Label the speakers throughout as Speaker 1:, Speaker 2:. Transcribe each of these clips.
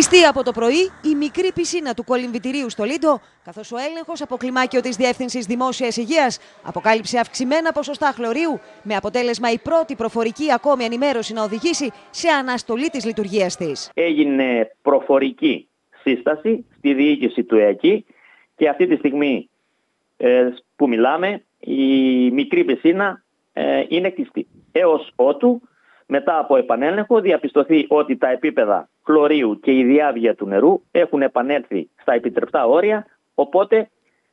Speaker 1: Κλειστή από το πρωί η μικρή πισίνα του κολυμβητηρίου στο Λίντο, καθώς ο έλεγχος από κλιμάκιο της Διεύθυνσης Δημόσιας Υγείας αποκάλυψε αυξημένα ποσοστά χλωρίου, με αποτέλεσμα η πρώτη προφορική ακόμη ενημέρωση να οδηγήσει σε αναστολή της λειτουργίας της.
Speaker 2: Έγινε προφορική σύσταση στη διοίκηση του ΕΑΚΙ και αυτή τη στιγμή ε, που μιλάμε η μικρή πισίνα ε, είναι κλειστή. Έως ότου μετά από επανέλεγχο διαπιστωθεί ότι τα επίπεδα χλωρίου και η διάβια του νερού έχουν επανέλθει στα επιτρεπτά όρια, οπότε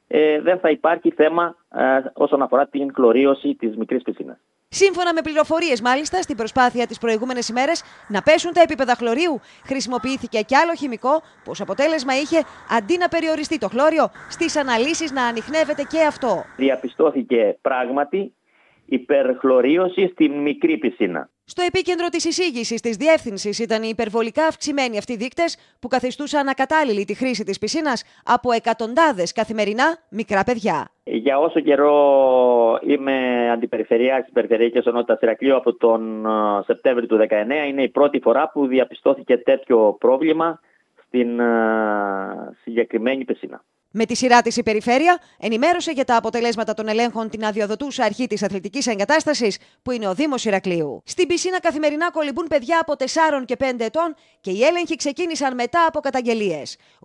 Speaker 2: ε, δεν θα υπάρχει θέμα ε, όσον αφορά την χλωρίωση της μικρής πισίνας.
Speaker 1: Σύμφωνα με πληροφορίες, μάλιστα, στην προσπάθεια τις προηγούμενες ημέρες να πέσουν τα επίπεδα χλωρίου, χρησιμοποιήθηκε και άλλο χημικό, που ως αποτέλεσμα είχε, αντί να περιοριστεί το χλώριο, στις αναλύσεις να
Speaker 2: ανοιχνεύεται και αυτό. Διαπιστώθηκε πράγματι υπερχλωρίωση στην μικρή πισίνα.
Speaker 1: Στο επίκεντρο της εισήγησης της διεύθυνσης ήταν οι υπερβολικά αυξημένοι αυτοί δείκτες που καθιστούσαν ακατάλληλη τη χρήση της πισίνας από εκατοντάδες καθημερινά μικρά παιδιά.
Speaker 2: Για όσο καιρό είμαι της Περιφερειακής Ενότητας Ηρακλείου από τον ε, Σεπτέμβριο του 2019 είναι η πρώτη φορά που διαπιστώθηκε τέτοιο πρόβλημα στην ε, συγκεκριμένη πισίνα.
Speaker 1: Με τη σειρά της, η Περιφέρεια ενημέρωσε για τα αποτελέσματα των ελέγχων την αδειοδοτούσα αρχή της αθλητικής εγκατάστασης, που είναι ο Δήμος Ηρακλείου. Στην πισίνα καθημερινά κολυμπούν παιδιά από 4 και 5 ετών και οι έλεγχοι ξεκίνησαν μετά από καταγγελίες.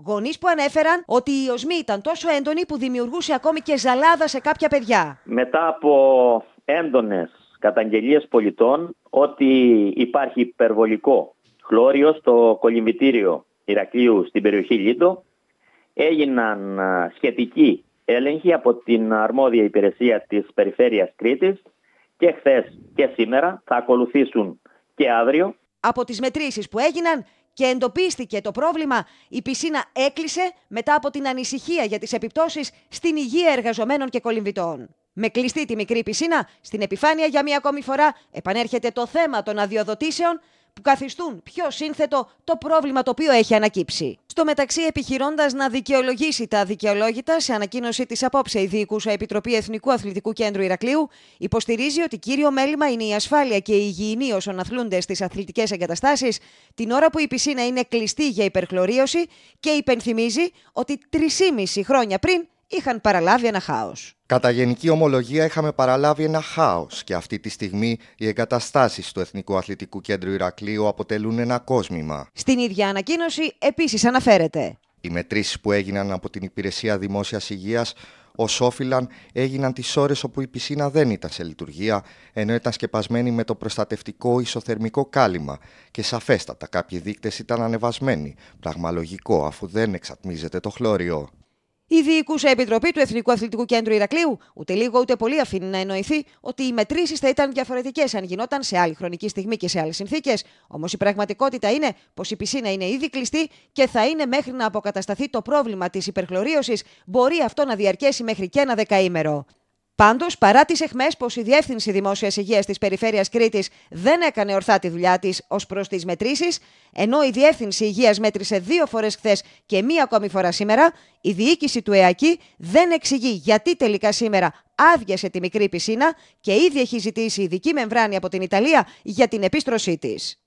Speaker 1: Γονείς που ανέφεραν ότι η οσμή ήταν τόσο έντονη που δημιουργούσε ακόμη και ζαλάδα σε κάποια παιδιά.
Speaker 2: Μετά από έντονες καταγγελίες πολιτών ότι υπάρχει υπερβολικό χλώριο στο κολυμπητήριο Ηρακλείου στην περιοχή Λίντο έγιναν σχετικοί έλεγχοι από την αρμόδια υπηρεσία της Περιφέρειας Κρήτης και χθες και σήμερα, θα ακολουθήσουν και αύριο.
Speaker 1: Από τις μετρήσεις που έγιναν και εντοπίστηκε το πρόβλημα, η πισίνα έκλεισε μετά από την ανησυχία για τις επιπτώσεις στην υγεία εργαζομένων και κολυμβητών. Με κλειστή τη μικρή πισίνα, στην επιφάνεια για μία ακόμη φορά επανέρχεται το θέμα των αδειοδοτήσεων που καθιστούν πιο σύνθετο το πρόβλημα το οποίο έχει ανακύψει. Στο μεταξύ, επιχειρώντας να δικαιολογήσει τα δικαιολόγητα, σε ανακοίνωση της απόψε η Διοικούσα Επιτροπή Εθνικού Αθλητικού Κέντρου Ηρακλείου υποστηρίζει ότι κύριο μέλημα είναι η ασφάλεια και η υγιεινή όσων αθλούνται στις αθλητικές εγκαταστάσεις, την ώρα που η πισίνα είναι κλειστή για υπερχλωρίωση και υπενθυμίζει ότι 3,5 χρόνια πριν είχαν παραλάβει ένα χάος.
Speaker 3: Κατά γενική ομολογία, είχαμε παραλάβει ένα χάος και αυτή τη στιγμή οι εγκαταστάσεις του Εθνικού Αθλητικού Κέντρου Ηρακλείου αποτελούν ένα κόσμημα.
Speaker 1: Στην ίδια ανακοίνωση, επίσης αναφέρεται.
Speaker 3: Οι μετρήσεις που έγιναν από την Υπηρεσία Δημόσιας Υγείας όφυλαν έγιναν τις ώρες όπου η πισίνα δεν ήταν σε λειτουργία, ενώ ήταν σκεπασμένη με το προστατευτικό ισοθερμικό κάλυμα και σαφέστατα κάποιοι δείκτες ήταν ανεβασμένοι. Πραγμαλογικό, αφού δεν εξατμίζεται το χλώριο.
Speaker 1: Η Διοικούσα Επιτροπή του Εθνικού Αθλητικού Κέντρου Ηρακλείου ούτε λίγο ούτε πολύ αφήνει να εννοηθεί ότι οι μετρήσεις θα ήταν διαφορετικές αν γινόταν σε άλλη χρονική στιγμή και σε άλλες συνθήκες. Όμως η πραγματικότητα είναι πως η πισίνα είναι ήδη κλειστή και θα είναι μέχρι να αποκατασταθεί το πρόβλημα της υπερχλωρίωσης. Μπορεί αυτό να διαρκέσει μέχρι και ένα δεκαήμερο. Πάντως, παρά τις εχμέ πως η Διεύθυνση Δημόσιας Υγείας της Περιφέρειας Κρήτης δεν έκανε ορθά τη δουλειά της ως προς τις μετρήσεις, ενώ η Διεύθυνση Υγείας μέτρησε δύο φορές χθες και μία ακόμη φορά σήμερα, η διοίκηση του ΕΑΚΙ δεν εξηγεί γιατί τελικά σήμερα άδειασε τη μικρή πισίνα και ήδη έχει ζητήσει ειδική μεμβράνη από την Ιταλία για την επίστρωσή της.